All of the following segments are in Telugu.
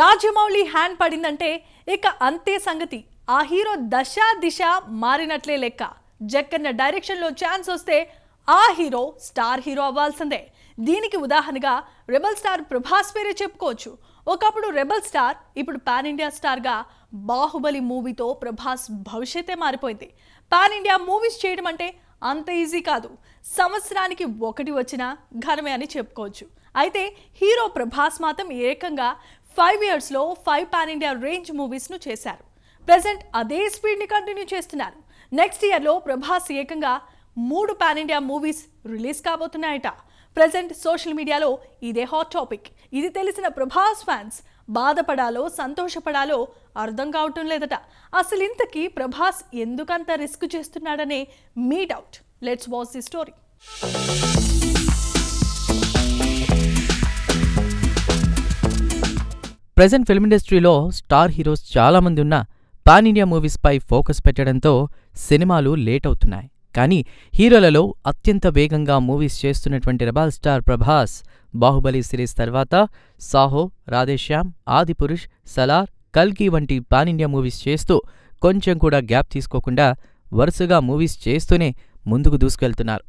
రాజమౌళి హ్యాండ్ పడిందంటే ఇక అంతే సంగతి ఆ హీరో దశ దిశ మారినట్లే లెక్క జక్కన్న డైరెక్షన్లో ఛాన్స్ వస్తే ఆ హీరో స్టార్ హీరో అవ్వాల్సిందే దీనికి ఉదాహరణగా రెబల్ స్టార్ ప్రభాస్ పేరే చెప్పుకోవచ్చు ఒకప్పుడు రెబల్ స్టార్ ఇప్పుడు పాన్ ఇండియా స్టార్గా బాహుబలి మూవీతో ప్రభాస్ భవిష్యత్తే మారిపోయింది పాన్ ఇండియా మూవీస్ చేయడం అంటే అంత ఈజీ కాదు సంవత్సరానికి ఒకటి వచ్చినా ఘనమే అని చెప్పుకోవచ్చు అయితే హీరో ప్రభాస్ మాత్రం ఏకంగా ఫైవ్ ఇయర్స్లో ఫైవ్ పాన్ ఇండియా రేంజ్ మూవీస్ను చేశారు ప్రజెంట్ అదే స్పీడ్ని కంటిన్యూ చేస్తున్నారు నెక్స్ట్ ఇయర్లో ప్రభాస్ ఏకంగా మూడు పాన్ ఇండియా మూవీస్ రిలీజ్ కాబోతున్నాయట ప్రజెంట్ సోషల్ మీడియాలో ఇదే హాట్ టాపిక్ ఇది తెలిసిన ప్రభాస్ ఫ్యాన్స్ బాధపడాలో సంతోషపడాలో అర్థం కావటం లేదట అసలు ఇంతకీ ప్రభాస్ ఎందుకంత రిస్క్ చేస్తున్నాడనే మీ doubt let's watch the story present film ఇండస్ట్రీలో స్టార్ హీరోస్ చాలామంది ఉన్నా పాన్ ఇండియా మూవీస్పై ఫోకస్ పెట్టడంతో సినిమాలు లేట్ అవుతున్నాయి కానీ హీరోలలో అత్యంత వేగంగా మూవీస్ చేస్తున్నటువంటి rebel star Prabhas Baahubali series తర్వాత సాహో రాధేశ్యామ్ ఆదిపురుష్ సలార్ కల్కి వంటి పాన్ ఇండియా మూవీస్ చేస్తూ కొంచెం కూడా గ్యాప్ తీసుకోకుండా వరుసగా మూవీస్ చేస్తూనే ముందుకు దూసుకెళ్తున్నారు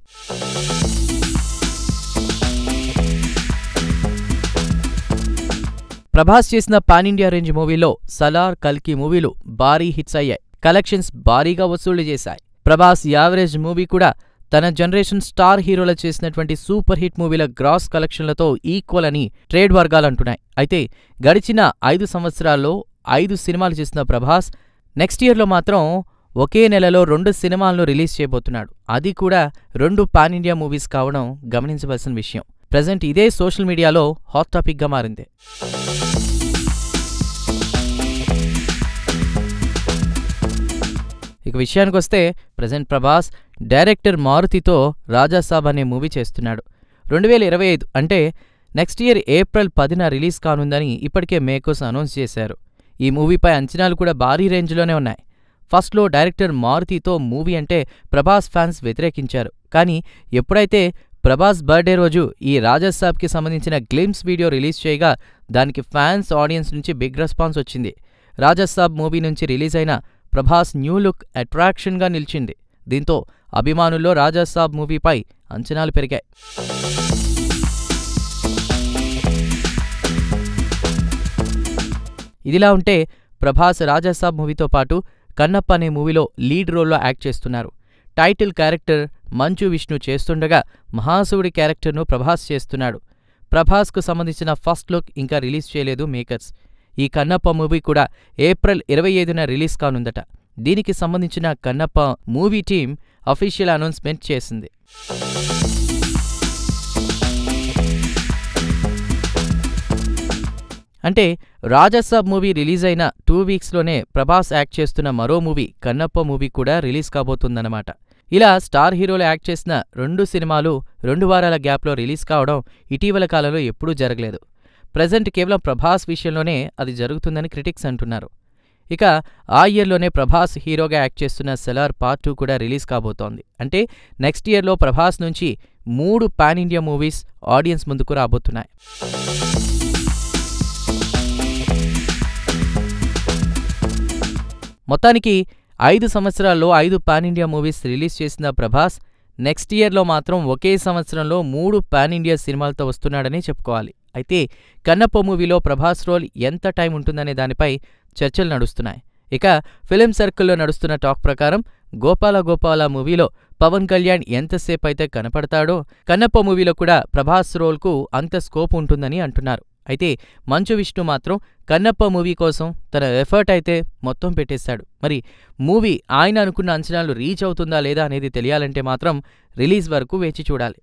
ప్రభాస్ చేసిన పాన్ ఇండియా రేంజ్ మూవీలో సలార్ కల్కి మూవీలు భారీ హిట్స్ అయ్యాయి కలెక్షన్స్ భారీగా వసూళ్లు చేశాయి ప్రభాస్ యావరేజ్ మూవీ కూడా తన జనరేషన్ స్టార్ హీరోల చేసినటువంటి సూపర్ హిట్ మూవీల గ్రాస్ కలెక్షన్లతో ఈక్వల్ అని ట్రేడ్ వర్గాలు అంటున్నాయి అయితే గడిచిన ఐదు సంవత్సరాల్లో ఐదు సినిమాలు చేసిన ప్రభాస్ నెక్స్ట్ ఇయర్లో మాత్రం ఒకే నెలలో రెండు సినిమాలను రిలీజ్ చేయబోతున్నాడు అది కూడా రెండు పాన్ ఇండియా మూవీస్ కావడం గమనించవలసిన విషయం ప్రజెంట్ ఇదే సోషల్ మీడియాలో హాట్ టాపిక్గా మారింది ఇక విషయానికి వస్తే ప్రజెంట్ ప్రభాస్ డైరెక్టర్ మారుతితో రాజాసాబ్ అనే మూవీ చేస్తున్నాడు రెండు వేల ఇరవై ఐదు అంటే నెక్స్ట్ ఇయర్ ఏప్రిల్ పదిన రిలీజ్ కానుందని ఇప్పటికే మేకర్స్ అనౌన్స్ చేశారు ఈ మూవీపై అంచనాలు కూడా భారీ రేంజ్లోనే ఉన్నాయి ఫస్ట్లో డైరెక్టర్ మారుతితో మూవీ అంటే ప్రభాస్ ఫ్యాన్స్ వ్యతిరేకించారు కానీ ఎప్పుడైతే ప్రభాస్ బర్త్డే రోజు ఈ రాజేష్ సాబ్కి సంబంధించిన గ్లిమ్స్ వీడియో రిలీజ్ చేయగా దానికి ఫ్యాన్స్ ఆడియన్స్ నుంచి బిగ్ రెస్పాన్స్ వచ్చింది రాజేష్ సాబ్ మూవీ నుంచి రిలీజ్ అయిన ప్రభాస్ న్యూ లుక్ అట్రాక్షన్గా నిలిచింది దీంతో అభిమానుల్లో రాజేష్ సాబ్ మూవీపై అంచనాలు పెరిగాయి ఇదిలా ఉంటే ప్రభాస్ రాజాసాబ్ మూవీతో పాటు కన్నప్ప అనే మూవీలో లీడ్ రోల్లో యాక్ట్ చేస్తున్నారు టైటిల్ క్యారెక్టర్ మంచు విష్ణు చేస్తుండగా మహాశివుడి క్యారెక్టర్ను ప్రభాస్ చేస్తున్నాడు ప్రభాస్కు సంబంధించిన ఫస్ట్ లుక్ ఇంకా రిలీజ్ చేయలేదు మేకర్స్ ఈ కన్నప్ప మూవీ కూడా ఏప్రిల్ ఇరవై ఐదున రిలీజ్ కానుందట దీనికి సంబంధించిన Kannappa movie team official announcement చేసింది అంటే రాజాసాబ్ మూవీ రిలీజ్ అయిన టూ వీక్స్లోనే ప్రభాస్ యాక్ట్ చేస్తున్న మరో మూవీ కన్నప్ప మూవీ కూడా రిలీజ్ కాబోతుందన్నమాట ఇలా స్టార్ హీరోలు యాక్ట్ చేసిన రెండు సినిమాలు రెండు వారాల గ్యాప్లో రిలీజ్ కావడం ఇటీవల కాలంలో ఎప్పుడూ జరగలేదు ప్రజెంట్ కేవలం ప్రభాస్ విషయంలోనే అది జరుగుతుందని క్రిటిక్స్ అంటున్నారు ఇక ఆ ఇయర్లోనే ప్రభాస్ హీరోగా యాక్ట్ చేస్తున్న సెలార్ పార్ట్ టూ కూడా రిలీజ్ కాబోతోంది అంటే నెక్స్ట్ ఇయర్లో ప్రభాస్ నుంచి మూడు పాన్ ఇండియా మూవీస్ ఆడియన్స్ ముందుకు రాబోతున్నాయి మొత్తానికి ఐదు సంవత్సరాల్లో ఐదు పాన్ ఇండియా మూవీస్ రిలీజ్ చేసిన ప్రభాస్ నెక్స్ట్ ఇయర్లో మాత్రం ఒకే సంవత్సరంలో మూడు పాన్ ఇండియా సినిమాలతో వస్తున్నాడని చెప్పుకోవాలి అయితే కన్నప్ప మూవీలో ప్రభాస్ రోల్ ఎంత టైం ఉంటుందనే దానిపై చర్చలు నడుస్తున్నాయి ఇక ఫిలిం సర్కిల్లో నడుస్తున్న టాక్ ప్రకారం గోపాల గోపాల మూవీలో పవన్ కళ్యాణ్ ఎంతసేపు అయితే కనపడతాడో కన్నప్ప మూవీలో కూడా ప్రభాస్ రోల్కు అంత స్కోప్ ఉంటుందని అంటున్నారు అయితే మంచు విష్ణు మాత్రం కన్నప్ప మూవీ కోసం తన ఎఫర్ట్ అయితే మొత్తం పెట్టేశాడు మరి మూవీ ఆయన అనుకున్న అంచనాలు రీచ్ అవుతుందా లేదా అనేది తెలియాలంటే మాత్రం రిలీజ్ వరకు వేచి చూడాలి